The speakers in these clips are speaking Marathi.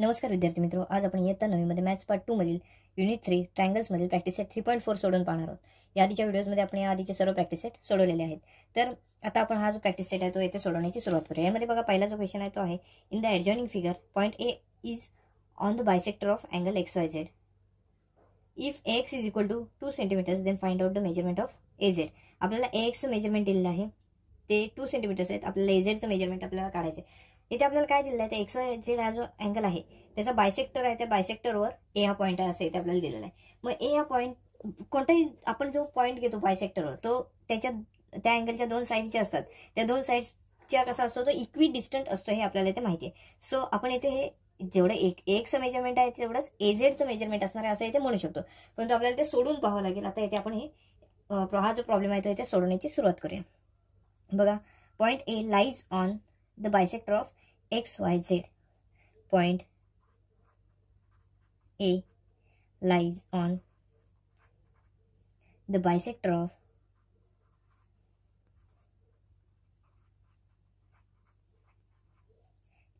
नमस्कार विद्यार्थी मित्र आज आपण इयत्ता नवीमध्ये मॅथ्स पार्ट मधील युनिट थ्री मधील practice set three point four सोडून पाहणार आहोत या आधीच्या व्हिडिओमध्ये आपण या आधीचे सर्व प्रॅक्टिस सेट सोडवलेले आहेत तर आता आपण हा जो प्रॅक्टिस सेट आहे तो येथे सोडवण्याची सुरुवात करूया यामध्ये बघा पहिला जो क्वेश्चन आहे तो आहे in the adjoining figure point A is on the bisector of angle X Y Z if X is equal to two centimetres then find out the measurement of A Z आपल्याला ए एक्सचं मेजरमेंट दिलेलं आहे ते टू सेंटीमीटर्स आहेत आपल्याला एझेडचं मेजरमेंट आपल्याला काढायचं आहे इथे आपल्याला काय दिलेलं आहे ते एक्स वाय झेड हा जो अँगल आहे त्याचा बायसेक्टर आहे त्या बायसेक्टरवर ए हा पॉईंट आहे असं इथे आपल्याला दिलेला आहे मग ए हा पॉईंट कोणताही आपण जो पॉईंट घेतो बायसेक्टरवर तो त्याच्या त्या अँगलच्या दोन साईडच्या असतात त्या दोन साईडच्या कसा असतो तो इक्वी डिस्टंट असतो हे आपल्याला इथे माहिती आहे सो आपण इथे हे जेवढं एक एकचं मेजरमेंट आहे तेवढंच एझेडचं मेजरमेंट असणार आहे असं इथे म्हणू शकतो परंतु आपल्याला ते सोडून पाहावं लागेल आता इथे आपण हे हा जो प्रॉब्लेम आहे तो इथे सोडवण्याची सुरुवात करूया बघा point A lies on the of X Y Z point A lies on the bisector of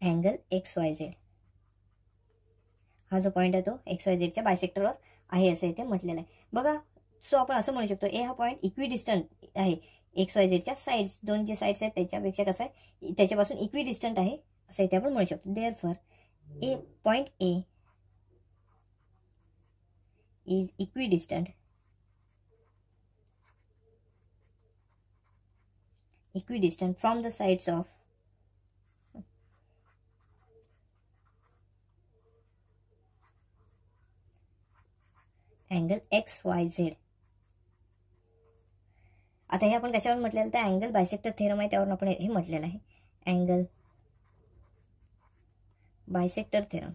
angle X Y Z हा जो पॉईंट आहे तो एक्स वाय झेडच्या बायसेक्टरवर आहे असं इथे म्हटलेलं आहे बघा सो आपण असं म्हणू शकतो ए हा पॉईंट इक्विडिस्टंट आहे एक्स वाय झेडच्या साईड्स दोन जे साईड्स आहेत त्याच्यापेक्षा कसं आहे त्याच्यापासून इक्वी डिस्टंट आहे असं इथे आपण म्हणू शकतो there therefore a point A is equidistant equidistant from the sides of X Y Z आता हे आपण कशावर म्हटलेलं तर अँगल बायसेक्टर थेरम आहे त्यावरून आपण हे म्हटलेलं आहे angle bisector theorem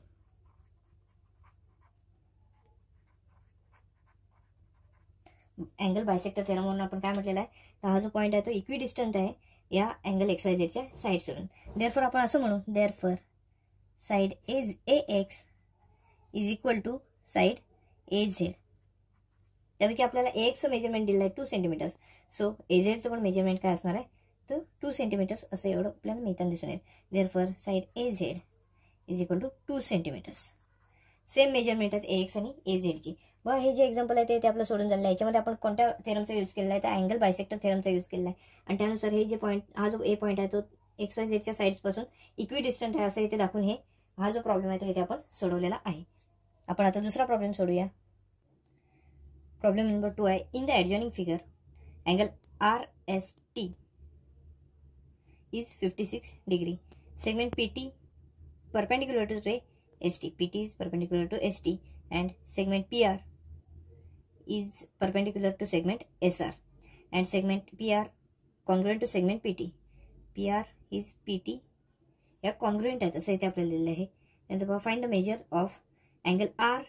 angle bisector थेरमवरून आपण काय म्हटलेलं आहे तर हा जो पॉईंट आहे तो इक्वी डिस्टंट आहे या अँगल एक्स वाय झेडच्या साईड सोडून देअरफॉर आपण असं म्हणू therefore side as A X is equal to side A Z त्यापैकी आपल्याला एक्सचं मेजरमेंट दिलं आहे टू सेंटीमीटर्स सो एझेडचं पण मेजरमेंट काय असणार आहे तर टू सेंटीमीटर्स असं एवढं आपल्याला मिळताना दिसून येईल for side A Z is equal to two centimetres same measurement आहेत एक्स आणि ए झेडची व हे जे एक्झाम्पल आहे ते आपलं सोडून झालेलं आहे याच्यामध्ये आपण कोणत्या थेरमचा यूज केला आहे तर अँगल बायसेक्टर थेरमचा यूज केला आहे आणि त्यानुसार हे जे पॉईंट हा जो ए पॉईंट आहे तो एक्स वाय झेडच्या साईड्सपासून इक्वी डिस्टंट आहे असं इथे दाखवून हे हा जो प्रॉब्लेम आहे तो इथे आपण सोडवलेला आहे आपण आता दुसरा प्रॉब्लेम सोडूया प्रॉब्लेम नंबर टू आहे in the adjoining figure angle R S T is fifty six degree segment P T perpendicular to ray S T P T is perpendicular to S T and segment P R is perpendicular to segment S R and segment P R congruent to segment P T P R is P T या कॉन्ग्रुएंट आहेत असं इथे आपल्याला लिहिलेलं आहे नंतर find the measure of angle R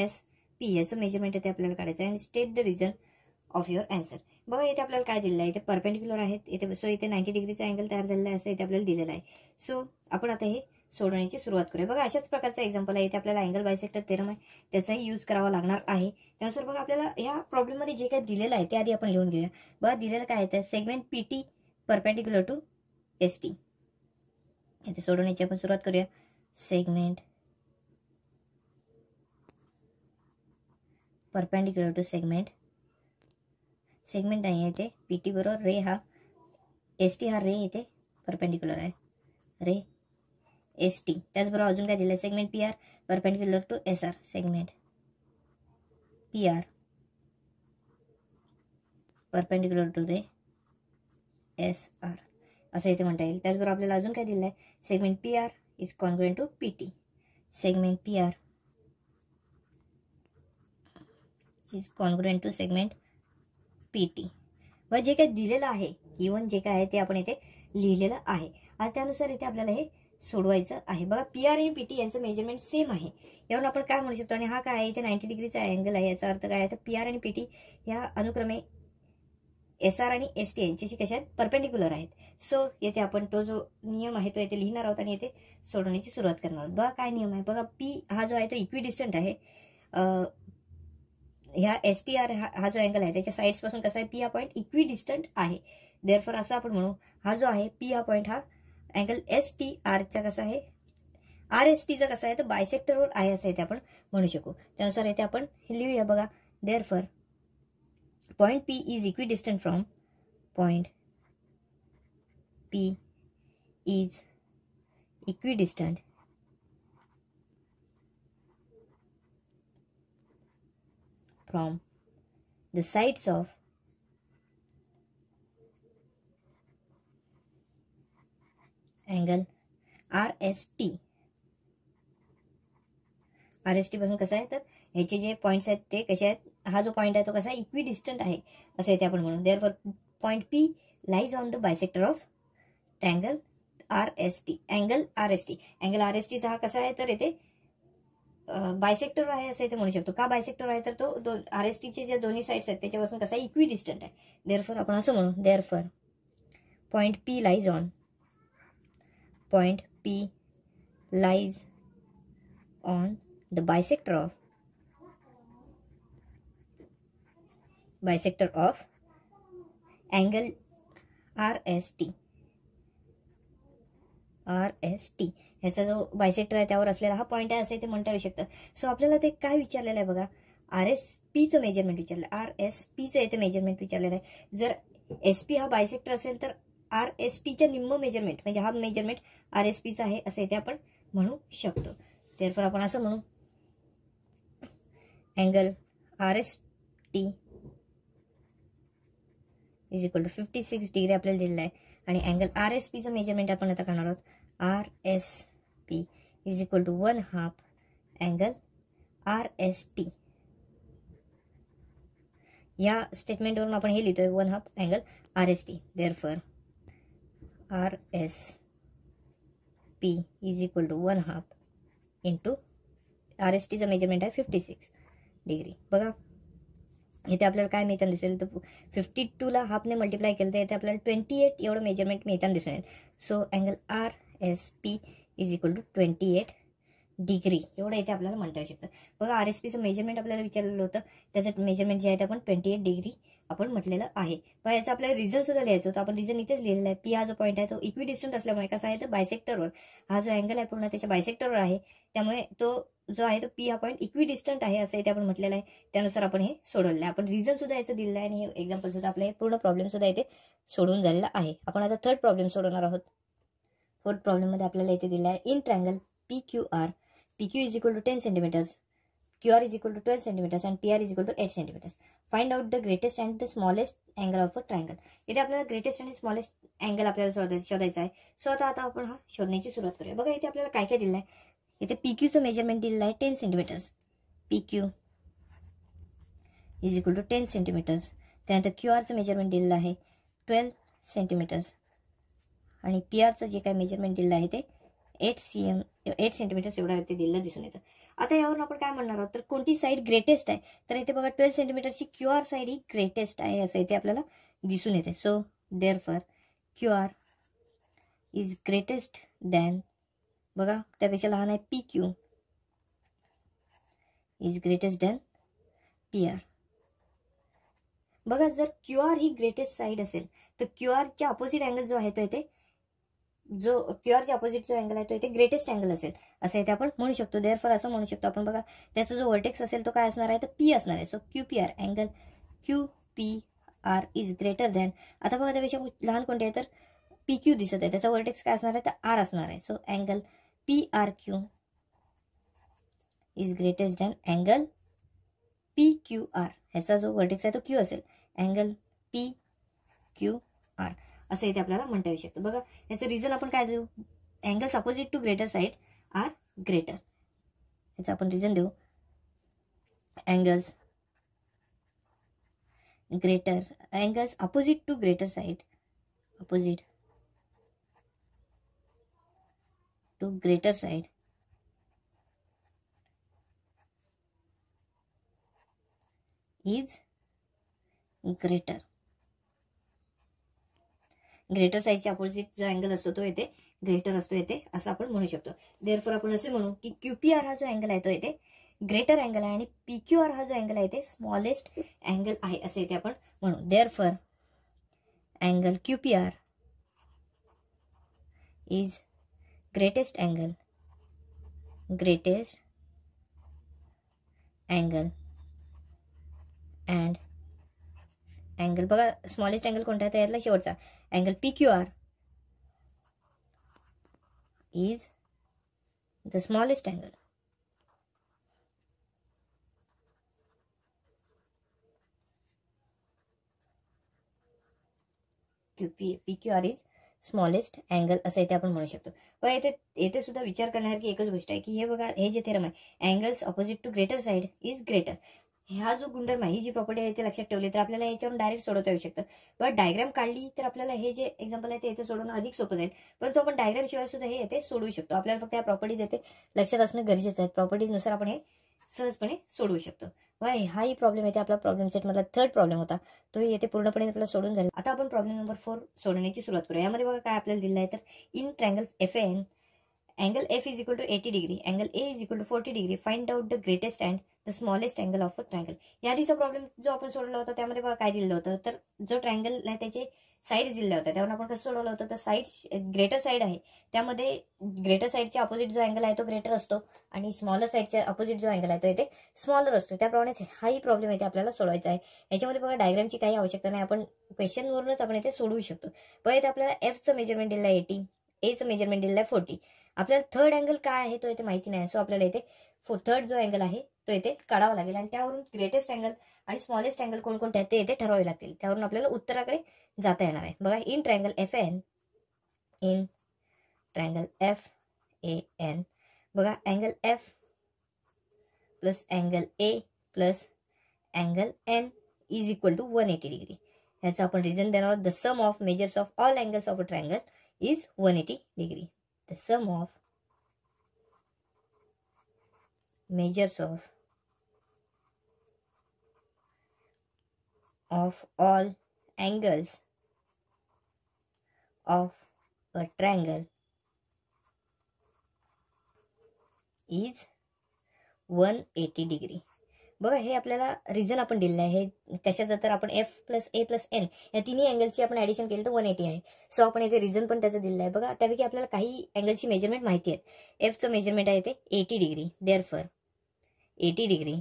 S P याचं मेजरमेंट आहे ते आपल्याला काढायचं आहे आणि state the reason of your answer बघा इथे आपल्याला काय दिलेलं आहे इथे परपेंडिक्युलर आहेत इथे सो इथे नाईन्टी डिग्रीचा अँगल तयार झालेला आहे असं इथे आपल्याला दिलेलं आहे सो आपण आता हे सोडवण्याची सुरुवात करूया बघा अशाच प्रकारचा एक्झाम्पल आहे इथे आपल्याला अँगल बायसेक्टर तेरम आहे त्याचाही यूज करावा लागणार आहे त्यानुसार बघा आपल्याला ह्या प्रॉब्लेममध्ये जे काय दिलेलं आहे ते आधी आपण लिहून घेऊया बघा दिलेलं काय आहे segment P T perpendicular to S T इथे सोडवण्याची आपण सुरुवात करूया segment perpendicular to segment segment नाही आहे इथे पी टी बरोबर रे हा एस टी हा रे येते परपेंडिक्युलर आहे रे एस टी त्याचबरोबर अजून काय दिलं आहे segment P R perpendicular to S R segment P R perpendicular to ray S R असं इथे म्हणता येईल त्याचबरोबर आपल्याला अजून काय दिलं आहे segment P R is congruent to P T segment P R is congruent to segment P T व जे काय दिलेलं आहे इवन जे काय आहे ते आपण इथे लिहिलेलं आहे आणि त्यानुसार इथे आपल्याला हे सोडवायचं आहे बघा पी आर आणि पी टी यांचं मेजरमेंट सेम आहे यावरून आपण काय म्हणू शकतो आणि हा काय आहे इथे नाईन्टी डिग्रीचा अँगल आहे याचा अर्थ काय आहे तर पी आर आणि पी टी ह्या अनुक्रमे एस आर आणि एस टी यांच्याशी कशा आहेत परपेंडिक्युलर आहेत सो येथे आपण तो जो नियम आहे तो येथे लिहिणार आहोत आणि येथे सोडवण्याची सुरुवात करणार आहोत बघा काय नियम आहे बघा पी हा जो आहे तो इक्वी डिस्टंट आहे ह्या एस टी आर हा जो अँगल आहे त्याच्या साईड्सपासून कसा आहे पी हा पॉईंट इक्वी डिस्टंट आहे देअरफॉर असं आपण म्हणू हा जो आहे पी हा पॉईंट हा अँगल एस टी आरचा कसा आहे आर एस टीचा कसा आहे तर बायसेक्टरवर आहे असं येथे आपण म्हणू शकू त्यानुसार येथे आपण लिहूया बघा therefore point P is equidistant from point P is equidistant from the sides of angle R S T R कसं आहे तर ह्याचे जे पॉईंट्स आहेत ते कसे आहेत हा जो पॉईंट आहे तो कसा इक्वी डिस्टंट आहे असं येते आपण म्हणून therefore point P lies on the bisector of angle R S T angle R S T angle R S टीचा हा कसा आहे तर येथे बायसेक्टर आहे असं इथे म्हणू शकतो का बायसेक्टर आहे तर तो दोन आर एस टीचे ज्या दोन्ही साईड्स आहेत त्याच्यापासून कसा इक्वी डिस्टंट आहे देअरफॉर आपण असं म्हणू therefore point P lies on point P lies on the bisector of bisector of angle R S T R S T ह्याचा जो बायसेक्टर आहे त्यावर असलेला हा पॉईंट आहे असं ते म्हणता येऊ शकतं सो आपल्याला ते काय विचारलेलं आहे बघा आर एस पीचं मेजरमेंट विचारलं आर एस पीचं येथे मेजरमेंट विचारलेलं आहे जर एस पी हा बायसेक्टर असेल तर आर एस टीच्या निम्म मेजरमेंट म्हणजे हा मेजरमेंट आर एस पीचा आहे असं येथे आपण म्हणू शकतो तर आपण असं म्हणू angle R S T is equal to fifty six degree आपल्याला दिलेला आहे आणि अँगल आर एस पीचं मेजरमेंट आपण आता करणार आहोत R S P is equal to one half angle R S T या स्टेटमेंटवरून आपण हे लिहितोय one half angle R S T therefore R S P is equal to one half to R S टीचं मेजरमेंट आहे फिफ्टी सिक्स डिग्री बघा इथे आपल्याला काय मिळताना दिसेल तर फिफ्टी टूला हाफने मल्टिप्लाय केलं तर इथे आपल्याला ट्वेंटी एट एवढं मेजरमेंट मिळताना दिसून येईल so angle R S P is equal to twenty eight degree एवढं इथे आपल्याला म्हणता येऊ शकतं बघा आर एस पीचं मेजरमेंट आपल्याला विचारलेलं होतं त्याचं मेजरमेंट जे आहे ते आपण ट्वेंटी एट डिग्री आपण म्हटलेलं आहे पण याचा आपल्याला रिझन सुद्धा लिहायचं होतं आपण रिझन इथेच लिहिलेला आहे पी हा जो पॉईंट आहे तो इक्वी डिस्टंट असल्यामुळे कसा आहे तर बायसेक्टरवर हा जो अँगल आहे पूर्ण त्याच्या बायसेक्टरवर आहे त्यामुळे तो जो आहे तो पी हा पॉईंट इक्वी डिस्टंट आहे असं इथे आपण म्हटलेलं आहे त्यानुसार आपण हे सोडवलं आहे आपण रिझन सुद्धा याचं दिलेलं आहे आणि हे एक्झाम्पल सुद्धा हे पूर्ण प्रॉब्लेम सुद्धा इथे सोडून झालेला आहे आपण आता थर्ड प्रॉब्लेम सोडवणार आहोत फोर्थ प्रॉब्लेममध्ये आपल्याला इथे दिला आहे in triangle P Q R PQ is equal to 10 centimeters, QR is equal to 12 centimeters and PR is equal to 8 centimeters. Find out the greatest and the smallest of of a triangle. इथे आपल्याला ग्रेटेस्ट and स्मॉलेस्ट angle आपल्याला शोधायचं आहे सो आता आपण हा शोधण्याची सुरुवात करूया बघा इथे आपल्याला काय काय दिलं आहे इथे पी क्यूचं मेजरमेंट दिलेलं आहे ten centimetres P Q is equal to ten centimetres त्यानंतर क्यू आरचं मेजरमेंट दिलं आहे ट्वेल्व सेंटीमीटर्स आणि पी आरचं जे काय मेजरमेंट दिलं आहे ते eight C M eight centimetres एवढ्या दिल्लं दिसून येतं आता यावरून आपण काय म्हणणार आहोत तर कोणती साईड ग्रेटेस्ट आहे तर इथे बघा ट्वेल्व सेंटीमीटरची क्यू आर साईड ही ग्रेटेस्ट आहे असं इथे आपल्याला दिसून येते so therefore Q R is greatest than बघा त्यापेक्षा लहान आहे P Q is greatest than P R बघा जर क्यू आर ही ग्रेटेस्ट साईड असेल तर क्यू च्या अपोजिट अँगल जो आहे तो येते जो क्युआरच्या ऑपोजिट जो अँगल आहे तो इथे ग्रेटेस्ट अँगल असेल असं इथे आपण म्हणू शकतो फॉर असं म्हणू शकतो आपण बघा त्याचा जो वर्टेक्स असेल तो काय असणार आहे तर पी असणार आहे so Q P R angle Q P R is greater than आता बघा त्यापेक्षा लहान कोणते आहे तर पी क्यू दिसत आहे त्याचा वर्टेक्स काय असणार आहे तर आर असणार आहे so angle P R Q is greatest than angle P Q R ह्याचा जो वर्टेक्स आहे तो क्यू असेल अँगल पी क्यू आर असं इथे आपल्याला म्हणता येऊ शकतं बघा याचं रिझन आपण काय देऊ angles opposite to greater side are greater याचं आपण रिझन देऊ angles greater angles opposite to greater side opposite to greater side is greater greater साईजच्या अपोजिट जो अँगल असतो तो येथे ग्रेटर असतो येथे असं आपण म्हणू शकतो देअरफोर आपण असे म्हणू की क्यूपीआर हा जो अँगल आहे तो येथे ग्रेटर अँगल आहे आणि पी आर हा जो अँगल आहे ते स्मॉलेस्ट अँगल आहे असे इथे आपण म्हणू therefore angle Q is greatest angle greatest angle and angle बघा स्मॉलेस्ट अँगल कोणता आहे तर यातला शेवटचा angle P Q R is the smallest angle Q P P Q R is smallest angle असं इथे आपण म्हणू शकतो पण येथे येथे सुद्धा विचार करण्यासारखी एकच गोष्ट आहे की हे बघा हे जे थेरम आहे angles opposite to greater side is greater हा जो गुंडर ही जी प्रॉपर्टी आहे ते लक्षात ठेवली तर आपल्याला याच्यावर डायरेक्ट सोडवता येऊ शकतं बट डायग्राम काढली तर आपल्याला हे जे एक्झाम्पल आहे ते येथे सोडवणं अधिक सोपं जाईल परंतु आपण डायग्राम शिवाय सुद्धा हे येते सोडवू शकतो आपल्याला फक्त या प्रॉपर्टीज येथे लक्षात असणं गरजेचं आहे प्रॉपर्टीजनुसार आपण हे सहजपणे सोडवू शकतो वाय हाही प्रॉब्लेम येते आपला प्रॉब्लेम सेटमधला थर्ड प्रॉब्लेम होता तोही येथे पूर्णपणे आपल्याला सोडून झाला आता आपण प्रॉब्लेम नंबर फोर सोडवण्याची सुरुवात करूया यामध्ये बघा काय आपल्याला दिलं आहे तर in triangle F N angle F is equal to 80 degree angle A is equal to 40 degree, find out the greatest and the smallest angle of a triangle यादीचा प्रॉब्लेम जो आपण सोडवला होता त्यामध्ये बघा काय दिलं होतं तर जो ट्रँगल आहे त्याचे साईड दिल्या होत्या त्यावर आपण कसं सोडवलं होतं तर साईड ग्रेटर साईड आहे त्यामध्ये ग्रेटर साईडच्या अपोजिट जो अँगल आहे तो ग्रेटर असतो आणि स्मॉलर साईडच्या अपोजिट जो अँगल आहे तो इथे स्मॉलर असतो त्याप्रमाणेच हाही प्रॉब्लेम इथे आपल्याला सोडवायचा आहे याच्यामध्ये बघा डायग्रामची काही आवश्यकता नाही आपण क्वेश्चनवरूनच आपण इथे सोडवू शकतो बघा इथे आपल्याला एफचं मेजरमेंट दिलं आहे एटी एचं मेजरमेंट दिलं आहे फोर्टी आपल्याला थर्ड अँगल काय आहे तो येथे माहिती नाही सो आपल्याला इथे थर्ड जो अँगल आहे तो येथे काढावा लागेल आणि त्यावरून ग्रेटेस्ट अँगल आणि स्मॉलेस्ट अँगल कोणकोणते आहेत ते इथे ठरवावे लागतील त्यावरून आपल्याला उत्तराकडे जाता येणार आहे बघा in triangle F N in triangle F A N बघा angle F plus angle A plus angle N is equal to one eighty degree ह्याचं आपण रिझन देणार आहोत the sum of measures of all angles of a triangle is one eighty degree the sum of measures of of all angles of a triangle is 180 degree बघा हे आपल्याला रिझन आपण दिलेलं आहे हे कशाचं तर आपण F plus A plus N या तिन्ही अँगलची आपण ॲडिशन केलं तर वन एटी आहे सो आपण येथे रिझन पण त्याचं दिलेलं आहे बघा त्यापैकी आपल्याला काही अँगलची मेजरमेंट माहिती आहेत एफचं मेजरमेंट आहे ते eighty degree therefore eighty degree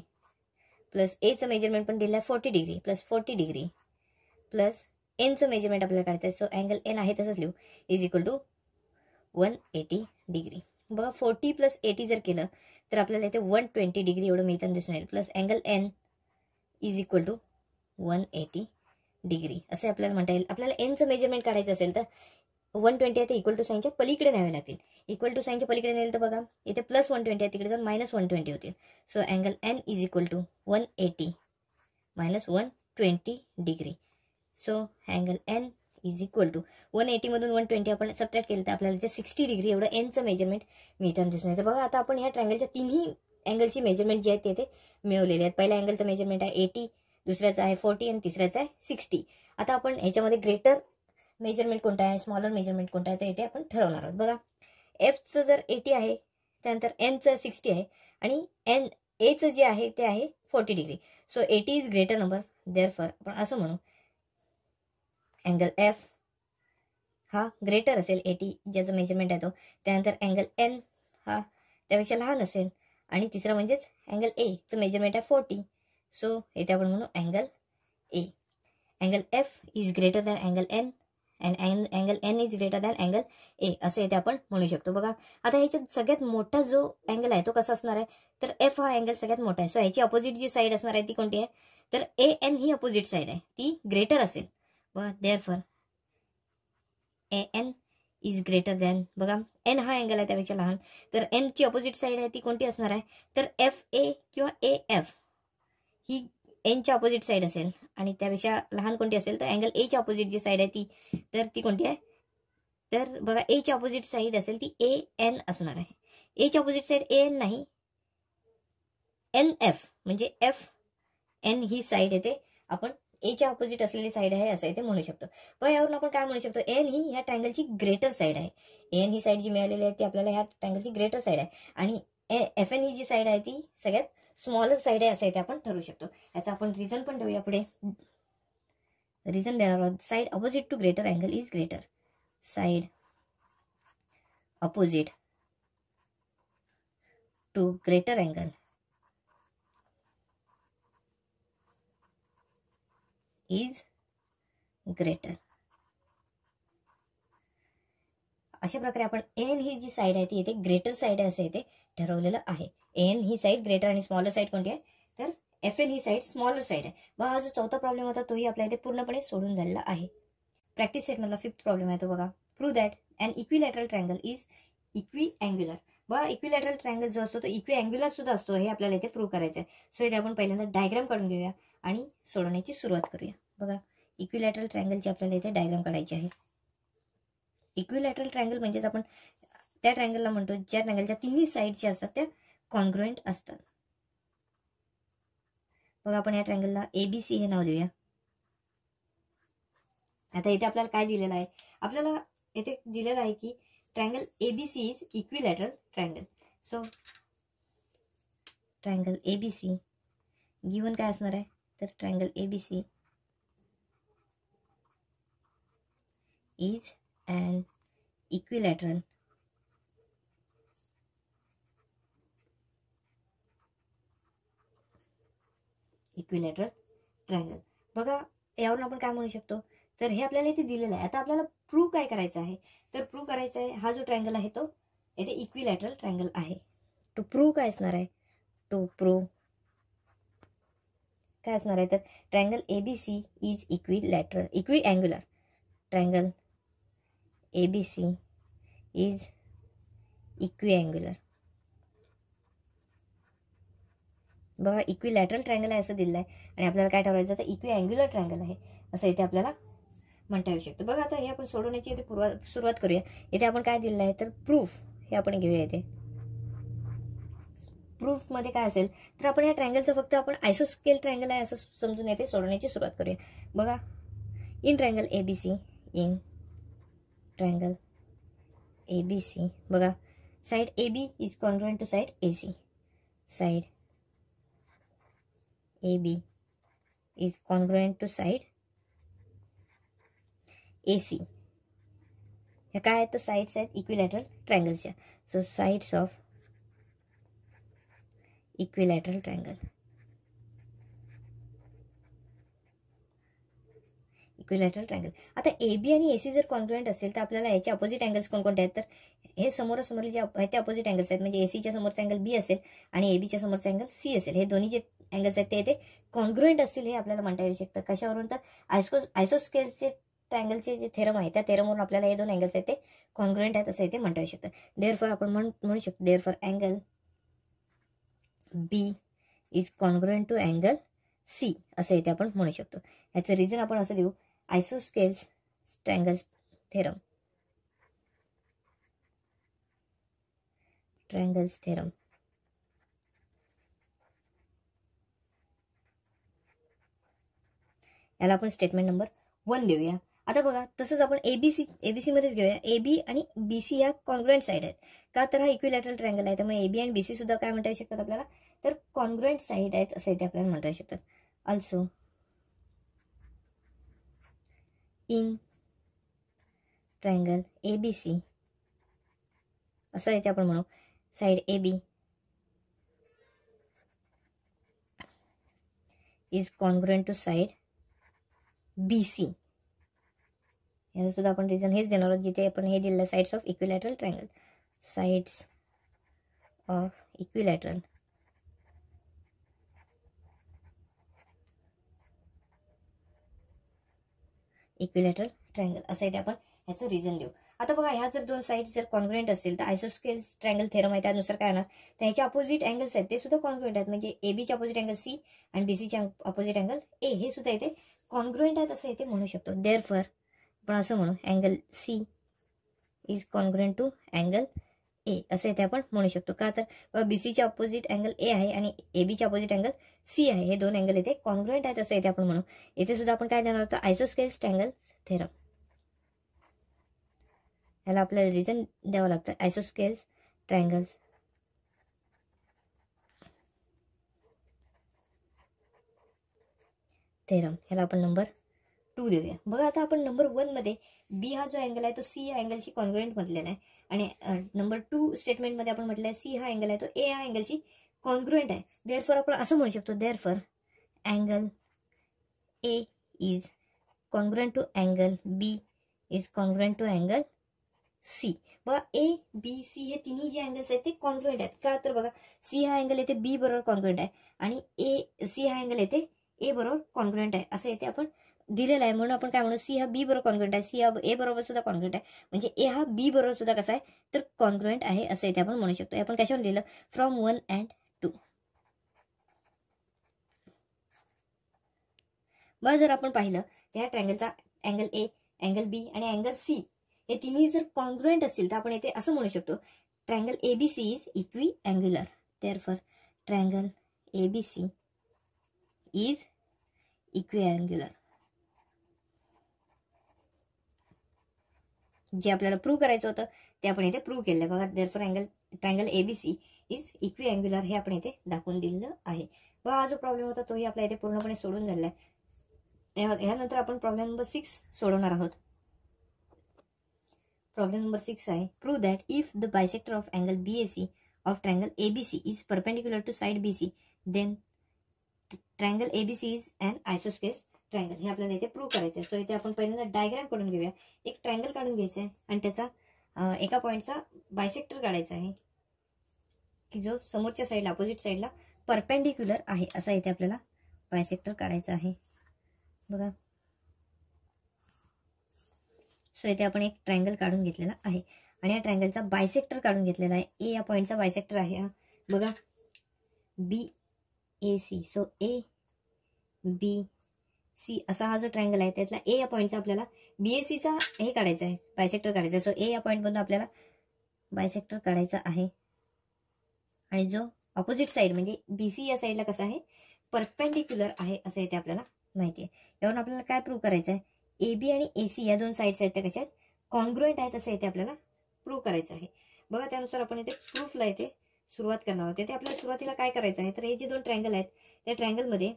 plus एचं मेजरमेंट पण दिलं आहे forty degree plus forty degree plus एनचं मेजरमेंट आपल्याला काढायचं आहे सो अँगल एन आहे तसंच लिहू is equal to one eighty degree बघा फोर्टी प्लस एटी जर केलं तर आपल्याला इथे वन ट्वेंटी डिग्री एवढं मिळताना दिसून येईल plus angle N is equal to one eighty degree असे आपल्याला म्हणता येईल आपल्याला एनचं मेजरमेंट काढायचं असेल तर वन ट्वेंटी आहे ते इक्वल टू साईनच्या पलीकडे न्यावे लागतील इक्वल टू साईनच्या पलीकडे नेल तर बघा इथे प्लस वन ट्वेंटी आहे तिकडे जाऊन मायनस वन ट्वेंटी होतील so angle N is equal to one eighty minus one twenty degree so angle N is equal to one एटीमधून वन ट्वेंटी आपण सबट्रॅक्ट केलं तर आपल्याला इथे सिक्स्टी डिग्री एवढं एनचं मेजरमेंट मिळताना दिसून येतं बघा आता आपण या ट्रँगलच्या तिन्ही अँगलची मेजरमेंट जी आहेत ते ते मिळवलेले आहेत पहिल्या अँगलचं मेजरमेंट आहे एटी दुसऱ्याचं आहे फोर्टी आणि तिसऱ्याचं आहे सिक्स्टी आता आपण ह्याच्यामध्ये ग्रेटर मेजरमेंट कोणता आहे स्मॉलर मेजरमेंट कोणता आहे तर इथे आपण ठरवणार आहोत बघा एफचं जर एटी आहे त्यानंतर एनचं सिक्स्टी आहे आणि एन एचं जे आहे ते आहे forty degree so eighty is greater number therefore आपण असं म्हणू अँगल एफ हा ग्रेटर असेल एटी ज्याचं मेजरमेंट आहे तो त्यानंतर अँगल एन हा त्यापेक्षा लहान असेल आणि तिसरा म्हणजेच अँगल एचं मेजरमेंट आहे फोर्टी सो येथे आपण म्हणू angle A angle F is greater than angle N and अँग angle N is greater than angle A असं येथे आपण म्हणू शकतो बघा आता ह्याच्यात सगळ्यात मोठा जो अँगल आहे तो कसा असणार आहे तर एफ हा अँगल सगळ्यात मोठा आहे सो ह्याची अपोजिट जी साईड असणार आहे ती कोणती आहे तर ए एन ही अपोजिट साईड आहे ती ग्रेटर असेल व for A N is greater than बघा एन हा अँगल आहे त्यापेक्षा लहान तर एनची ऑपोजिट साईड आहे ती कोणती असणार आहे तर एफ ए किंवा ए एफ ही एनच्या ऑपोजिट साईड असेल आणि त्यापेक्षा लहान कोणती असेल तर अँगल एच्या ऑपोजिट जी साईड आहे ती तर ती कोणती आहे तर बघा एच्या ऑपोजिट साईड असेल ती ए एन असणार आहे एच्या ऑपोजिट साईड ए एन नाही एन एफ म्हणजे एफ एन ही साईड येते आपण एच्या ऑपोजिट असलेली साईड आहे असं इथे म्हणू शकतो पण यावरून आपण काय म्हणू शकतो एन ही ह्या ट्रँगलची ग्रेटर साईड आहे एन ही साईड जी मिळालेली आहे ती आपल्याला ह्या ट्रँगलची ग्रेटर साईड आहे आणि एफ एन ही जी साईड आहे ती सगळ्यात स्मॉलर साईड आहे असं इथे आपण ठरवू शकतो याचा आपण रिझन पण ठेवूया पुढे रिझन देणार आहोत side opposite to greater angle is greater side opposite to greater angle is greater अशा प्रकारे आपण एन ही जी साईड आहे ती इथे ग्रेटर साईड आहे असं इथे ठरवलेलं आहे एन ही साईड ग्रेटर आणि स्मॉलर साईड कोणती आहे तर एफ ही साईड स्मॉलर साईड आहे व हा जो चौथा प्रॉब्लेम होता तोही आपल्या इथे पूर्णपणे सोडून झालेला आहे प्रॅक्टिस सेटमधला फिफ्थ प्रॉब्लेम आहे तो बघा prove that and equilateral triangle is equiangular व इक्विलॅटरल ट्रँगल जो असतो तो इक्वी अँग्युलर सुद्धा असतो हे आपल्याला इथे प्रूव्ह करायचं आहे सो इथे आपण पहिल्यांदा डायग्राम काढून घेऊया आणि सोडवण्याची सुरुवात करूया बघा इक्विलॅटरल ट्रँगलची आपल्याला इथे डायग्राम काढायची आहे इक्विलॅटरल ट्रँगल म्हणजेच आपण त्या ट्रँगलला म्हणतो ज्या ट्रँगलच्या तिन्ही साईड ज्या असतात त्या कॉन्ग्रुएंट असतात बघा आपण या ट्रँगलला एबीसी हे नाव देऊया आता इथे आपल्याला काय दिलेलं आहे आपल्याला इथे दिलेलं आहे की triangle ABC is equilateral triangle so triangle ABC given काय असणार आहे तर triangle ABC is an equilateral equilateral triangle बघा यावरून आपण काय म्हणू शकतो तर हे आपल्याला इथे दिलेलं आहे आता आपल्याला प्रूव्ह काय करायचं आहे तर प्रूव्ह करायचं आहे हा जो ट्रँगल आहे तो येथे इक्विलॅटरल ट्रँगल आहे टू प्रूव्ह काय असणार आहे टू प्रूव्ह काय असणार आहे तर triangle A B C is lateral equiangular triangle A B C is equiangular बघा इक्विलॅटरल ट्रँगल आहे असं दिलं आहे आणि आपल्याला काय ठरवायचं तर इक्वी अँग्युलर ट्रँगल आहे असं इथे आपल्याला म्हणता येऊ शकतं बघा आता हे आपण सोडवण्याची इथे सुरुवात करूया इथे आपण काय दिलं आहे तर प्रूफ हे आपण घेऊया इथे प्रूफमध्ये काय असेल तर आपण या ट्रँगलचं फक्त आपण आयसोस्केल ट्रँगल आहे असं समजून येते सोडवण्याची सुरुवात करूया बघा in triangle A B C in triangle ABC बघा side A B is congruent to side A C side A B is congruent to side A C का है तो साइड्स है इक्विलैटरल ट्रायंगल्स ट्रायंगल्सच्या so sides of equilateral triangle equilateral triangle आता ए बी आणि ए सी जर कॉन्क्रुएंट असेल तर आपल्याला याचे अपोजिट अँगल्स कोणकोणते आहेत तर हे समोरासमोर जे आहेत ते अपोजिट अँगल्स आहेत म्हणजे ए सीच्या समोरचा अँगल बी असेल आणि ए बीच्या समोरचा अँगल सी असेल हे दोन्ही जे अँगल्स आहेत ते येथे कॉन्ग्रुएंट असतील हे आपल्याला म्हणता येऊ शकतं कशावरून तर आयसो आयसोस्केलचे ट्रँगलचे जे थेरम आहे त्या थेरमवरून आपल्याला हे दोन अँगल्स आहेत ते कॉन्ग्रुएंट आहेत असं इथे म्हणता येऊ शकतं फॉर आपण म्हणू म्हणू शकतो for angle B is congruent to angle C असं इथे आपण म्हणू शकतो याचं रिझन आपण असं देऊ isosceles triangles theorem triangles theorem याला आपण स्टेटमेंट नंबर वन देऊया आता बघा तसंच आपण एबीसी एबीसी मध्येच घेऊया एबी आणि बी सी या कॉन्ग्रुएंट साईड आहेत का तर हा इक्विलॅटरल ट्रँगल आहे त्यामुळे एबी बी आणि बी सुद्धा काय म्हणता येऊ शकतात आपल्याला तर कॉन्ग्रुएंट साईड आहेत असं ते आपल्याला म्हणता येऊ शकतात also in triangle A B C असं इथे आपण म्हणू side A B is congruent to side B C याचं सुद्धा आपण रिझन हेच देणार आहोत जिथे आपण हे दिलेलं sides of equilateral triangle sides of equilateral equilateral triangle असं इथे आपण ह्याचं रिझन लिहू आता बघा ह्या जर दोन साईड जर कॉन्ग्रुएंट असतील तर आयसोस्केल ट्रायंगल थेरम आहे त्यानुसार काय होणार तर ह्याचे अपोजिट अँगल्स आहेत ते सुद्धा कॉन्ग्रुएंट आहेत म्हणजे ए बीचे अपोजिट अँगल सी आणि बी सीचे अपोजिट अँगल ए हे सुद्धा इथे कॉन्ग्रुएंट आहेत असं इथे म्हणू शकतो देअर आपण असं म्हणू angle C is congruent to angle A असे ते आपण म्हणू शकतो का तर बी चे ऑपोजिट अँगल ए आहे आणि ए ऑपोजिट अँगल सी आहे हे दोन अँगल इथे कॉन्ग्रुएंट आहेत असं इथे आपण म्हणू इथे सुद्धा आपण काय देणार होतो आयसोस्केल्स अँगल थेरम याला आपल्याला रिझन द्यावं लागतं आयसोस्केल्स ट्रायंगल्स थेरम ह्याला आपण नंबर टू देऊया बघा आता आपण नंबर मध्ये बी हा जो अँगल आहे तो सी या अँगलशी कॉन्ग्रुएंट म्हटलेला आहे आणि नंबर टू मध्ये आपण म्हटलं सी हा अँगल आहे तो ए हा अँगलशी कॉन्ग्रुएंट आहे फॉर आपण असं म्हणू शकतो for angle A is congruent to angle B is congruent to angle C बघा ए बी सी हे तिन्ही जे अँगल्स आहेत ते कॉन्ग्रुएंट आहेत का तर बघा सी हा अँगल येथे बी बरोबर कॉन्ग्रुएंट आहे आणि ए सी हा अँगल येथे ए बरोबर कॉन्ग्रुएंट आहे असं येते आपण दिलेला आहे म्हणून आपण काय म्हणू सी हा बी बरोबर कॉन्क्रेंट आहे सी हा ए बरोबर सुद्धा कॉन्ग्रुएंट आहे म्हणजे ए हा बी बरोबर सुद्धा कसा आहे तर कॉन्क्रेंट आहे असं इथे आपण म्हणू शकतो आपण कशावर लिहिलं फ्रॉम वन अँड टू बरं जर आपण पाहिलं त्या ट्रँगलचा अँगल ए अँगल बी आणि अँगल सी हे तिन्ही जर कॉन्ग्रुएंट असतील तर आपण येथे असं म्हणू शकतो triangle A B C is equiangular for triangle A B C is equiangular जे आपल्याला प्रूव्ह करायचं होतं ते आपण इथे प्रूव्ह केलं बघा for angle triangle ABC is equiangular हे आपण इथे दाखवून दिलेलं आहे बघा हा जो प्रॉब्लेम होता तोही आपल्या इथे पूर्णपणे सोडून झाला आहे ह्यानंतर आपण प्रॉब्लेम नंबर सिक्स सोडवणार आहोत प्रॉब्लेम नंबर सिक्स आहे prove that if the bisector of angle B A C of triangle ABC is perpendicular to side B C then triangle ABC is and isosceles triangle हे आपल्याला इथे प्रूव्ह करायचं आहे सो इथे आपण पहिल्यांदा डायग्राम काढून घेऊया एक ट्रायंगल काढून घ्यायचं आहे आणि त्याचा एका पॉईंटचा बायसेक्टर काढायचा आहे की जो समोरच्या साईडला अपोजिट साईडला परपेंडिक्युलर आहे असा इथे आपल्याला बायसेक्टर काढायचा आहे बघा सो इथे आपण एक ट्रायंगल काढून घेतलेला आहे आणि या ट्रायंगलचा बायसेक्टर काढून घेतलेला आहे ए या पॉईंटचा बायसेक्टर आहे हा बघा B A C so A B C असा हा जो ट्रायंगल आहे त्यातला ए या पॉईंटचा आपल्याला बीएससीचा हे काढायचा आहे बायसेक्टर काढायचा सो ए या मधून आपल्याला बायसेक्टर काढायचा आहे आणि जो ऑपोजिट साइड म्हणजे बी सी या साईडला कसं आहे परपेंडिक्युलर आहे असं ते आपल्याला माहिती आहे यावरून आपल्याला काय प्रूव्ह करायचं आहे ए बी आणि ए सी या दोन साईड आहेत त्या कशा आहेत कॉन्ग्रुएंट आहेत असं येते आपल्याला प्रूव्ह करायचं आहे बघा त्यानुसार आपण इथे प्रूफला इथे सुरुवात करणार आहोत ते आपल्याला सुरुवातीला काय करायचं आहे तर हे जे दोन ट्रँगल आहेत त्या ट्रँगलमध्ये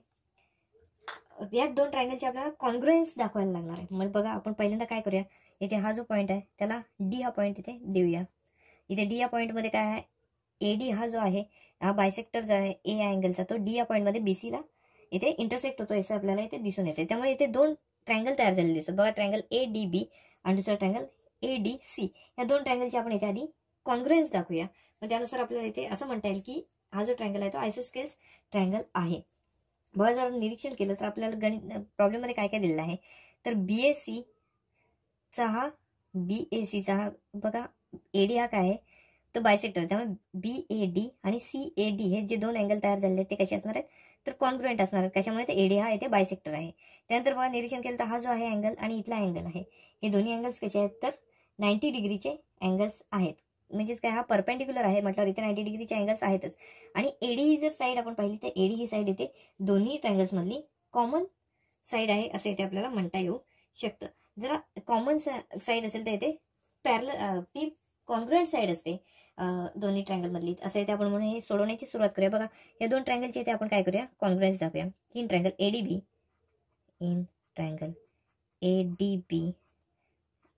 या दोन ट्रायंगलचे आपल्याला कॉन्ग्रुएन्स दाखवायला लागणार आहे मग बघा आपण पहिल्यांदा काय करूया इथे हा जो पॉईंट आहे त्याला डी हा पॉईंट इथे देऊया इथे डी या पॉईंटमध्ये काय आहे ए डी हा जो आहे हा बायसेक्टर जो आहे ए या अँगलचा तो डी या पॉईंटमध्ये बी सीला इथे इंटरसेक्ट होतो असं आपल्याला इथे दिसून येते त्यामुळे इथे दोन ट्रँगल तयार झालेले दिसतात बघा ट्रँगल ए डी बी आणि दुसरा ट्रँगल ए डी सी या दोन ट्रँगलची आपण इथे आधी कॉन्ग्रुएन्स दाखवूया मग त्यानुसार आपल्याला इथे असं म्हणता येईल की हा जो ट्रँगल आहे तो आयसोस्केल्स ट्रँगल आहे बघा जर निरीक्षण केलं तर आपल्याला गणित प्रॉब्लेममध्ये काय काय दिलेलं आहे तर बी एस सीचा हा बी ए सीचा हा बघा ए डी हा काय आहे तो बायसेक्टर त्यामुळे बी ए डी आणि सी ए डी हे जे दोन अँगल तयार झालेले आहेत ते कसे असणार आहेत तर कॉन्ग्रुएंट असणार आहेत कशामुळे तर ए डी हा इथे बायसेक्टर आहे त्यानंतर बघा निरीक्षण केलं तर हा जो आहे अँगल आणि इथला अँगल आहे हे दोन्ही अँगल्स कसे आहेत तर नाईन्टी डिग्रीचे अँगल्स आहेत म्हणजेच काय हा परपेंडिक्युलर आहे म्हटल्यावर इथे नाईन्टी डिग्रीचे अँगल्स आहेतच आणि एडी ही जर साईड आपण पाहिली तर एडी ही साईड येते दोन्ही ट्रँगल्समधली कॉमन साईड आहे असं इथे आपल्याला म्हणता येऊ शकतं जरा कॉमन साईड असेल तर येथे पॅरल ती कॉन्ग्रुएंट साईड असते दोन्ही ट्रँगलमधली असं येते आपण म्हणून हे सोडवण्याची सुरुवात करूया बघा या दोन ट्रँगलची इथे आपण काय करूया कॉन्ग्रुएन्स दाखवूया in triangle A B in triangle A D B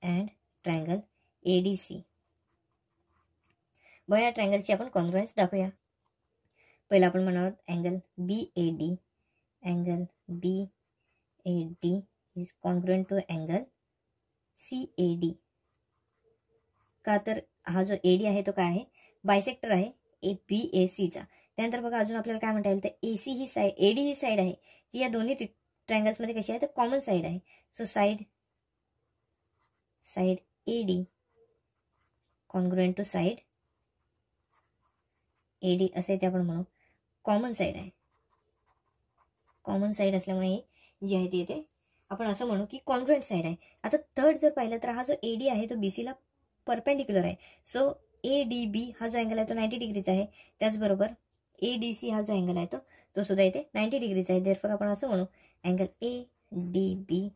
and triangle A C या ट्रँगलची आपण कॉन्ग्रुएन्स दाखवूया पहिला आपण म्हणणार आहोत angle B A D angle B A D is congruent to angle C A D का तर हा जो ए डी आहे तो काय आहे बायसेक्टर आहे ए बी ए सीचा त्यानंतर बघा अजून आपल्याला काय म्हणता येईल तर ए सी ही साईड ए डी ही साईड आहे ती या दोन्ही ट्रँगल्समध्ये कशी आहे तर कॉमन साईड आहे so side side A D congruent to side A D असे ते आपण म्हणू कॉमन साईड आहे कॉमन साईड असल्यामुळे जी जे आहे ती येते आपण असं म्हणू की कॉन्फ्रंट साईड आहे आता थर्ड जर पाहिलं तर हा जो ए डी आहे तो बी सीला परपेंडिक्युलर आहे सो ए डी बी हा जो अँगल आहे तो नाईन्टी डिग्रीचा आहे त्याचबरोबर ए डी सी हा जो अँगल आहे तो तो सुद्धा इथे नाईंटी डिग्रीचा आहे देरफॉर आपण असं म्हणू angle A D B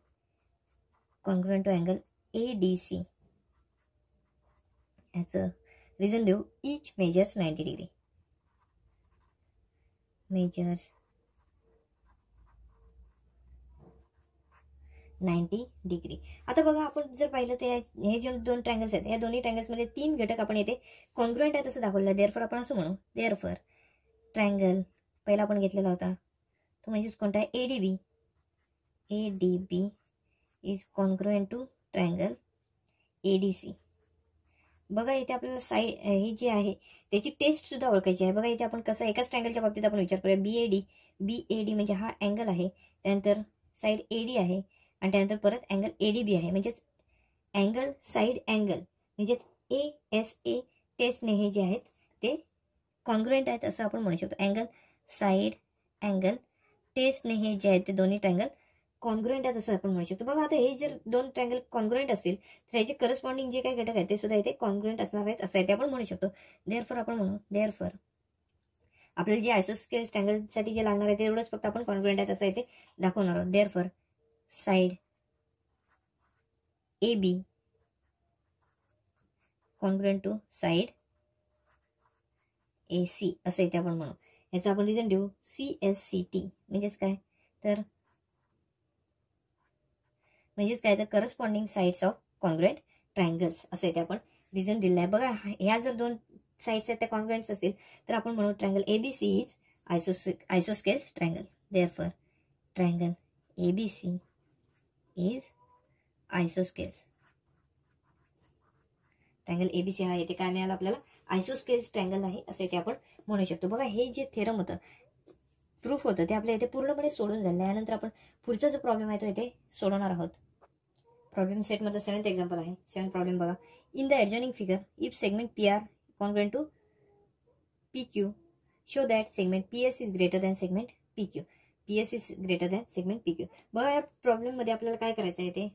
congruent to angle A D C as a reason देऊ each measures ninety degree measures 90 degree आता बघा आपण जर पाहिलं तर हे जे दोन ट्रँगल्स आहेत या दोन्ही ट्रँगल्समध्ये तीन घटक आपण येथे कॉन्ग्रुएंट आहेत असं दाखवलं देअरफॉर आपण असं म्हणू देअरफॉर ट्रँगल पहिला आपण घेतलेला होता तो म्हणजेच कोणता आहे A D B A D B is congruent to triangle A D C बघा इथे आपल्याला साईड हे जे आहे त्याची टेस्ट सुद्धा ओळखायची आहे बघा इथे आपण कसं एकाच ट्रँगलच्या बाबतीत आपण विचार करूया बी A D B A D म्हणजे हा अँगल आहे त्यानंतर साईड ए डी आहे आणि त्यानंतर परत अँगल ए डी बी आहे म्हणजेच अँगल साईड अँगल म्हणजेच ए एस ए टेस्टने हे जे आहेत ते कॉन्ग्रुएंट आहेत असं आपण म्हणू शकतो अँगल साईड अँगल टेस्टने हे जे आहेत ते दोन्ही ट्रँगल कॉन्ग्रुएंट आहेत असं आपण म्हणू शकतो बघा आता हे जर दोन ट्रँगल कॉन्ग्रुएंट असतील तर ह्याचे करस्पॉन्डिंग जे काही घटक आहेत ते सुद्धा इथे कॉन्ग्रुएंट असणार आहेत असं ते आपण म्हणू शकतो देअरफॉर आपण म्हणू देअरफॉर आपल्याला जे आयसोस्केल ट्रँगलसाठी जे लागणार आहे ते एवढंच फक्त आपण कॉन्ग्रुएंट आहेत असं इथे दाखवणार आहोत therefore side A B congruent to side A C असं इथे आपण म्हणू याचा आपण रिझन देऊ सी एस सी टी म्हणजेच काय तर म्हणजेच काय तर corresponding sides of congruent triangles असं इथे आपण रिझन दिलं आहे बघा ह्या जर दोन साईड्स आहेत त्या कॉन्ग्रेंट्स असतील तर आपण म्हणू triangle ABC is isos isosceles triangle there triangle A B C is isosceles triangle ABC हा येथे काय मिळालं आपल्याला आयसोस्केल्स ट्रँगल आहे असं इथे आपण म्हणू शकतो बघा हे जे थेरम होतं प्रूफ होतं ते आपल्या इथे पूर्णपणे सोडून झालं यानंतर आपण पुढचा जो प्रॉब्लेम आहे तो इथे सोडवणार आहोत प्रॉब्लेम सेटमध्ये सेवन्थ एक्झाम्पल आहे सेवन प्रॉब्लेम बघा in the adjoining figure if segment P R congruent to P Q show that segment P S is greater than segment P Q P S is greater than segment P Q बघा या प्रॉब्लेममध्ये आपल्याला काय करायचं आहे ते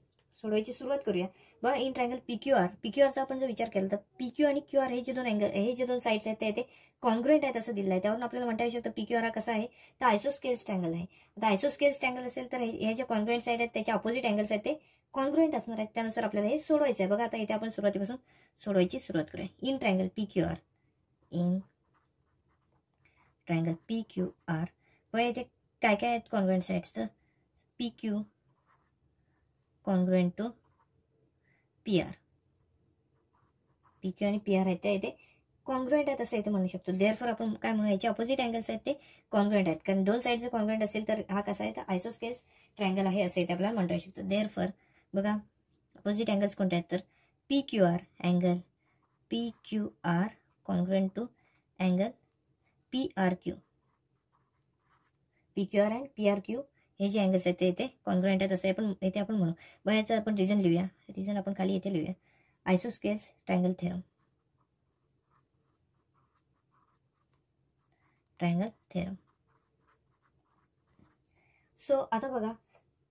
सोडवायची सुरुवात करूया बघा in triangle P Q R P Q आरचा आपण जर विचार केला तर पी क्यू आणि क्यू आर हे जे दोन अँगल हे जे दोन साईड्स आहेत ते कॉन्ग्रेंट आहेत असं दिलं आहे त्यावरून आपल्याला म्हणता येऊ शकतं पी क्यू आर हा कसा आहे तर आयसोस्केल्स ट्रँगल आहे आता आयसोस्केल्स ट्रँगल असेल तर हे जे कॉन्ग्रेंट साईड आहेत त्याच्या अपोजिट अँगल्स आहेत ते कॉन्ग्रेंट असणार आहेत त्यानुसार आपल्याला हे सोडवायचं आहे बघा आता इथे आपण सुरुवातीपासून सोडवायची सुरुवात करूया in triangle P Q R in triangle P Q R बघा इथे काय काय आहेत कॉन्ग्रेंट साईड्स तर P Q to P R P Q आणि पी आर आहेत त्या इथे कॉन्ग्रुएंट आहेत असं इथे म्हणू शकतो फॉर आपण काय म्हणायचे अपोजिट ऑपोजिट अँगल्स आहेत ते कॉन्ग्रुएंट आहेत कारण दोन साईड जर कॉन्ग्रुएंट असेल तर हा कसा आहे तर आयसोस्केस ट्रायंगल आहे असं इथे आपल्याला म्हणता येऊ शकतो देअर फॉर बघा ऑपोजिट अँगल्स कोणते आहेत तर P Q R angle P Q R congruent to angle P R Q P Q R and P R Q हे जे अँगल्स आहेत ते इथे कॉन्ग्रुएंट आहेत असं आपण इथे आपण म्हणू बऱ्याच आपण रिझन लिहूया रिझन आपण खाली इथे लिहूया isosceles triangle theorem triangle theorem so आता बघा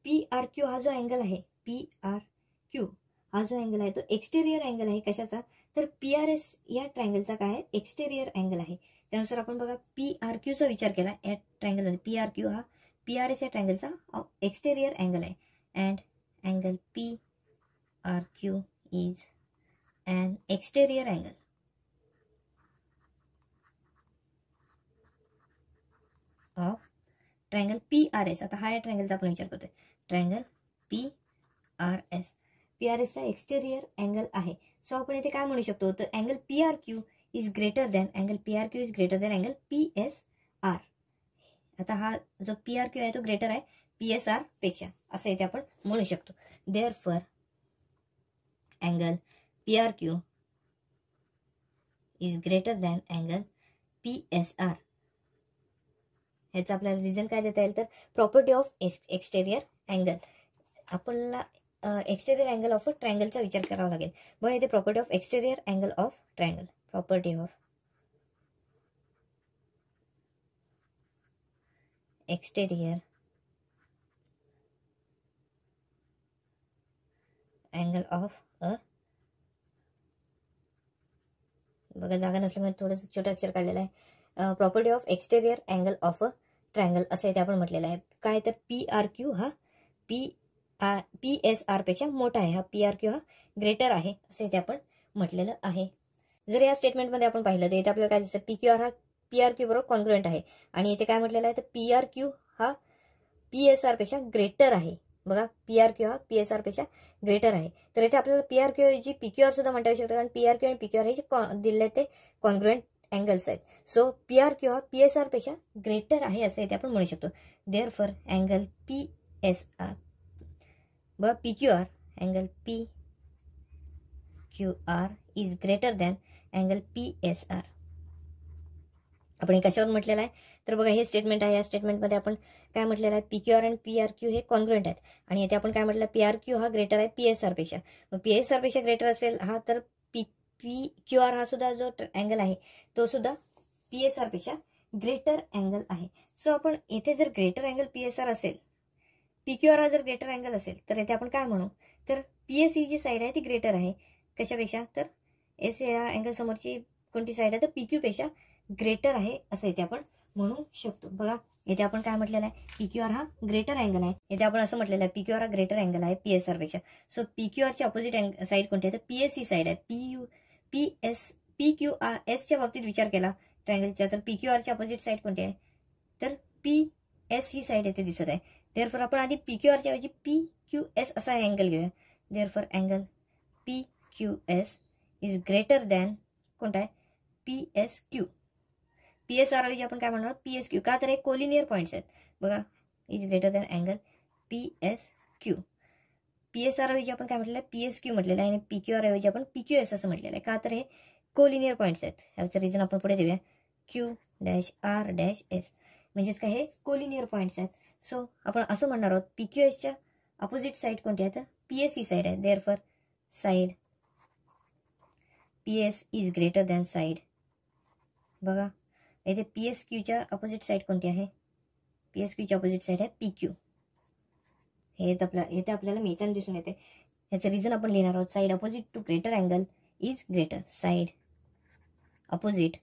पी आर क्यू हा जो अँगल आहे पी आर क्यू हा जो अँगल आहे तो एक्सटेरियर अँगल आहे कशाचा तर पी आर एस या ट्रायंगलचा काय आहे एक्सटेरियर अँगल आहे त्यानुसार आपण बघा पी आर क्यूचा विचार केला या ट्रायंगलमध्ये पी आर क्यू हा पी आर एस या ट्रँगलचा एक्सटेरियर अँगल आहे and angle P R Q is and exterior angle of triangle P R S आता हा या ट्रँगलचा आपण विचार करतोय triangle P R S P R एसचा एक्सटेरियर अँगल आहे सो आपण इथे काय म्हणू शकतो तर angle P R Q is greater than angle P R Q is greater than angle P S R आता हा जो पी आर क्यू आहे तो ग्रेटर आहे पी एस आर पेक्षा असं इथे आपण म्हणू शकतो there for angle P R Q is greater than angle P S R ह्याचं आपल्याला रिझन काय देता येईल तर प्रॉपर्टी ऑफ एक्सटेरियर अँगल आपल्याला एक्सटेरियर अँगल ऑफ अ ट्रँगलचा विचार करावा लागेल बघा इथे property of exterior angle of triangle property of exterior angle of a बघा जागा नसल्यामुळे थोडस छोटं अक्षर काढलेलं आहे property of exterior angle of a triangle असं इथे आपण म्हटलेलं आहे काय तर पी आर क्यू हा P R P S R पेक्षा मोठा आहे हा पी आर क्यू हा ग्रेटर आहे असं इथे आपण म्हटलेलं आहे जर या स्टेटमेंटमध्ये आपण पाहिलं तर इथे आपल्याला काय दिसतं पी क्यू आर हा पी आर क्यू बरोबर कॉन्ग्रुएंट आहे आणि इथे काय म्हटलेलं आहे तर पी आर क्यू हा पी एस आरपेक्षा ग्रेटर आहे बघा पी आर क्यू हा पी एस आरपेक्षा ग्रेटर आहे तर इथे आपल्याला पी आर क्यू जी पी क्यू आर सुद्धा म्हणता येऊ शकतो कारण पी आर क्यू आणि पी क्यू आर हे जे कॉ दिले ते कॉन्ग्रुएंट अँगल्स आहेत सो पी आर क्यू हा पी एस आरपेक्षा ग्रेटर आहे असं इथे आपण म्हणू शकतो there for angle P S R बघा P Q R angle P Q R is greater than angle P S R आपण कशावर म्हटलेलं आहे तर बघा हे स्टेटमेंट आहे या स्टेटमेंटमध्ये आपण काय म्हटलेलं आहे P Q R and P R Q हे कॉन्ग्रेंट आहेत आणि येथे आपण काय म्हटलं पी आर क्यू हा ग्रेटर आहे पी एस आरपेक्षा मग पी एस ग्रेटर असेल हा तर पी पी क्यू आर हा सुद्धा जो अँगल आहे तो सुद्धा पीएसआर पेक्षा ग्रेटर अँगल आहे सो आपण येथे जर greater angle P S R असेल पी क्यू आर हा जर ग्रेटर अँगल असेल तर येथे आपण काय म्हणू तर पी एस e जी साईड आहे ती ग्रेटर आहे कशापेक्षा तर एस या अँगल समोरची कोणती साईड आहे तर पी पेक्षा ग्रेटर आहे असं इथे आपण म्हणू शकतो बघा येथे आपण काय म्हटलेलं आहे पीक्यूआर हा ग्रेटर अँगल आहे येथे आपण असं म्हटलेलं आहे पीक्यूआर हा ग्रेटर अँगल आहे पी एस आरपेक्षा so PQR opposite ang side कोणती आहे तर पी एस साईड आहे P U P S P Q R एसच्या बाबतीत विचार केला ट्रँगलच्या तर पीक्यूआर ची अपोजिट ऑपोजिट साईड कोणती आहे तर पी एस ही साईड येथे दिसत आहे देअरफॉर आपण आधी पीक्यूआर च्या ऐवजी पी क्यू एस असा अँगल घेऊया therefore angle P Q S is greater than कोणता आहे P S Q P S R ऐवजी आपण काय म्हणणार पी एस क्यू का तर हे कोलिनियर पॉईंट्स आहेत बघा is greater than angle P S Q P S R ऐवजी आपण काय म्हटलेलं आहे पी एस क्यू म्हटलेलं आहे आणि पी क्यू आर ऐवजी आपण पी क्यू एस असं म्हटलेलं आहे का तर हे कोलिनियर पॉईंट्स आहेत ह्याचं रिझन आपण पुढे देऊया Q dash R dash S म्हणजेच काय हे कोलिनियर पॉईंट्स आहेत सो आपण असं म्हणणार आहोत पी क्यू एसच्या अपोजिट साईड कोणती आहे तर पी एस साइड साईड आहे there for side P S is greater than side बघा इथे पी एस क्यूच्या अपोजिट साईड कोणती आहे पी एस क्यूच्या अपोजिट साईड आहे पी क्यू हे आपल्या येथे आपल्याला मिळताना दिसून येते ह्याचं रिझन आपण लिहिणार आहोत side opposite to greater angle is greater side opposite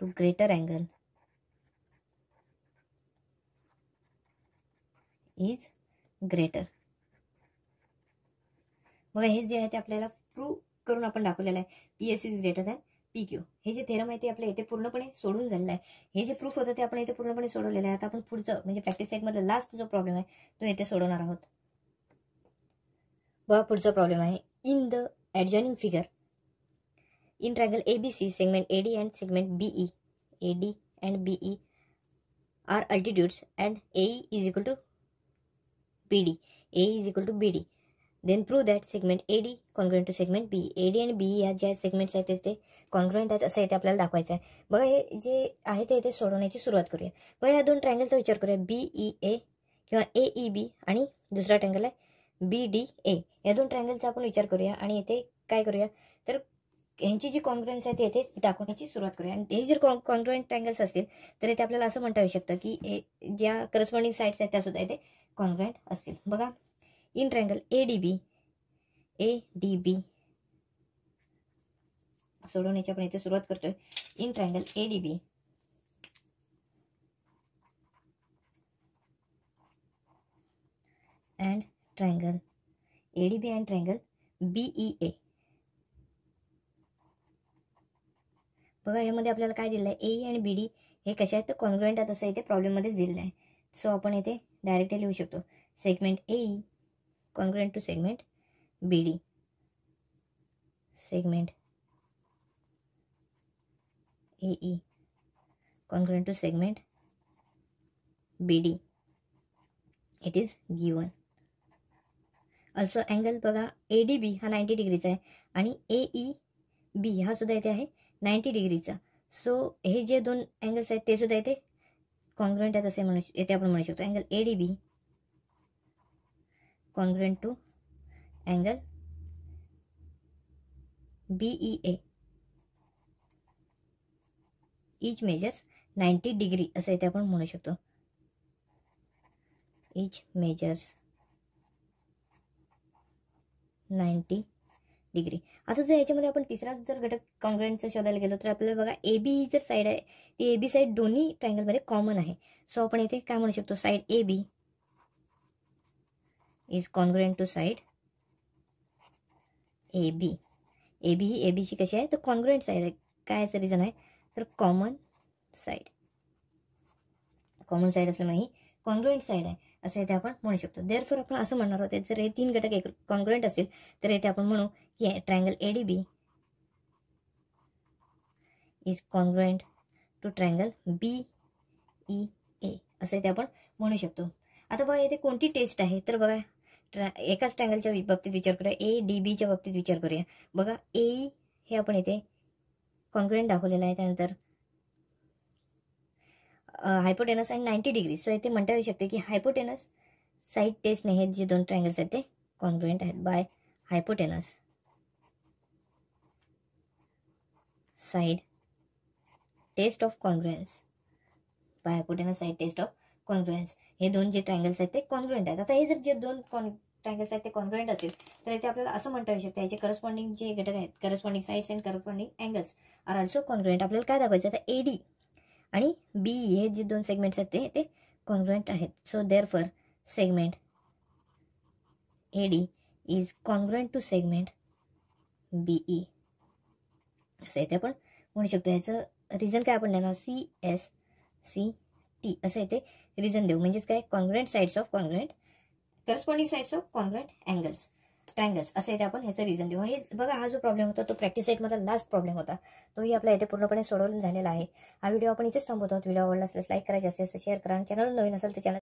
to greater angle is greater बघा हे जे आहे ते आपल्याला प्रूफ करून आपण दाखवलेलं आहे P S is greater than P Q हे जे थेरम आहे ते आपल्या इथे पूर्णपणे सोडून झालेलं आहे हे जे प्रूफ होतं ते आपण इथे पूर्णपणे सोडवलेलं आहे आता आपण पुढचं म्हणजे प्रॅक्टिस सेटमधला लास्ट जो प्रॉब्लेम आहे तो इथे सोडवणार आहोत बघा पुढचा प्रॉब्लेम आहे in the adjoining figure in triangle A B C segment A D and segment BE A D and BE are altitudes and A is equal to B D A is equal to B D then prove that segment A D congruent to segment B A D and B या ज्या सेगमेंट्स आहेत ते कॉन्ग्रुएंट आहेत असं येते आपल्याला दाखवायचं आहे बघा हे जे आहे ते इथे सोडवण्याची सुरुवात करूया बघा ह्या दोन ट्रँगलचा विचार करूया बी ई ए किंवा ए ई बी आणि दुसरा ट्रँगल आहे बी डी ए या दोन ट्रँगलचा आपण विचार करूया आणि येथे काय करूया तर ह्यांची जी कॉन्ग्रुएन्स आहे ते येथे दाखवण्याची सुरुवात करूया आणि हे जर कॉ कॉन्ग्रुएंट ट्रँगल्स असतील तर येथे आपल्याला असं म्हणता येऊ शकतं की हे ज्या करस्पॉन्डिंग साईड्स आहेत त्यासुद्धा येथे कॉन्ग्रुएंट असतील बघा in A B A D बी सोडवण्याची आपण इथे सुरुवात करतोय in triangle B and triangle B and triangle BE A बघा यामध्ये आपल्याला काय दिलं आहे एई आणि बी डी हे कसे आहेत तर कॉन्ग्रुएंट आहेत असं इथे प्रॉब्लेममध्येच दिलं आहे सो आपण इथे डायरेक्टली लिहू शकतो segment AE to congruent to segment BD. Segment AE to segment B D it is given also angle बघा ए डी बी हा नाईंटी डिग्रीचा आहे आणि ए ई बी हा सुद्धा इथे आहे नाईंटी डिग्रीचा सो हे जे दोन अँगल्स आहेत ते सुद्धा इथे कॉन्ग्रुएंट आहेत असे म्हणू येथे आपण म्हणू शकतो angle A D B congruent to angle BEA. Each measures 90 degree असं इथे आपण म्हणू शकतो each measures 90 डिग्री आता जर याच्यामध्ये आपण तिसरा जर घटक कॉन्ग्रेंटचा शोधायला गेलो तर आपल्याला बघा ए बी e जर साईड आहे ती ए बी साईड दोन्ही ट्रँगलमध्ये कॉमन आहे सो आपण इथे काय म्हणू शकतो side A B is congruent to side A B A B ही ए बीची कशी आहे तर कॉन्ग्रेंट साईड आहे काय याचं रिझन आहे तर कॉमन साईड कॉमन साईड असल्यामुळे ही कॉन्ग्रुएंट साईड आहे असं येथे आपण म्हणू शकतो देअरफोर आपण असं म्हणणार आहोत जर हे तीन घटक एक असेल असतील तर येथे आपण म्हणू की triangle A D B is congruent to triangle B E A असं इथे आपण म्हणू शकतो आता बघा इथे कोणती टेस्ट आहे तर बघा एकाच ट्रँगलच्या बाबतीत विचार करूया ए डी बीच्या बाबतीत विचार करूया बघा ए हे आपण इथे कॉन्क्रेंट दाखवलेलं आहे त्यानंतर हायपोटेनस आणि नाईन्टी डिग्री सो इथे म्हणता येऊ शकते की हायपोटेनस साईड टेस्टने हे जे दोन ट्रँगल्स आहेत ते कॉन्ग्रुएंट आहेत by hypotenuse side test of congruence by hypotenuse side test of congruence हे दोन जे ट्रँगल्स आहेत ते कॉन्ग्रुएंट आहेत आता हे जर जे दोन कॉन ट्रायंगल्स आहेत ते कॉन्ग्रुएंट असेल तर इथे आपल्याला असं म्हणता येऊ शकतं याचे करस्पॉन्डिंग जे घटक आहेत corresponding sides and corresponding angles are also congruent आपल्याला काय दाखवायचं आता ए डी आणि बी हे जे दोन सेगमेंट्स आहेत ते ते कॉन्ग्रुएंट आहेत so therefore segment A D is congruent to segment BE असं येते आपण म्हणू शकतो याचं रिझन काय आपण देणार सी एस सी टी असं येते रिझन देऊ म्हणजेच काय congruent sides of congruent corresponding sides of congruent angles triangles असं येते आपण ह्याचं रिझन देऊ हे बघा हा जो प्रॉब्लेम होता तो प्रॅक्टिस सेटमधला लास्ट प्रॉब्लेम होता तोही आपल्या इथे पूर्णपणे सोडवून झालेला आहे हा व्हिडिओ आपण इथेच थांबवतो व्हिडिओ आवडला असेल लाईक करायचे असेल शेअर करा चॅनल नवीन असेल तर चॅनल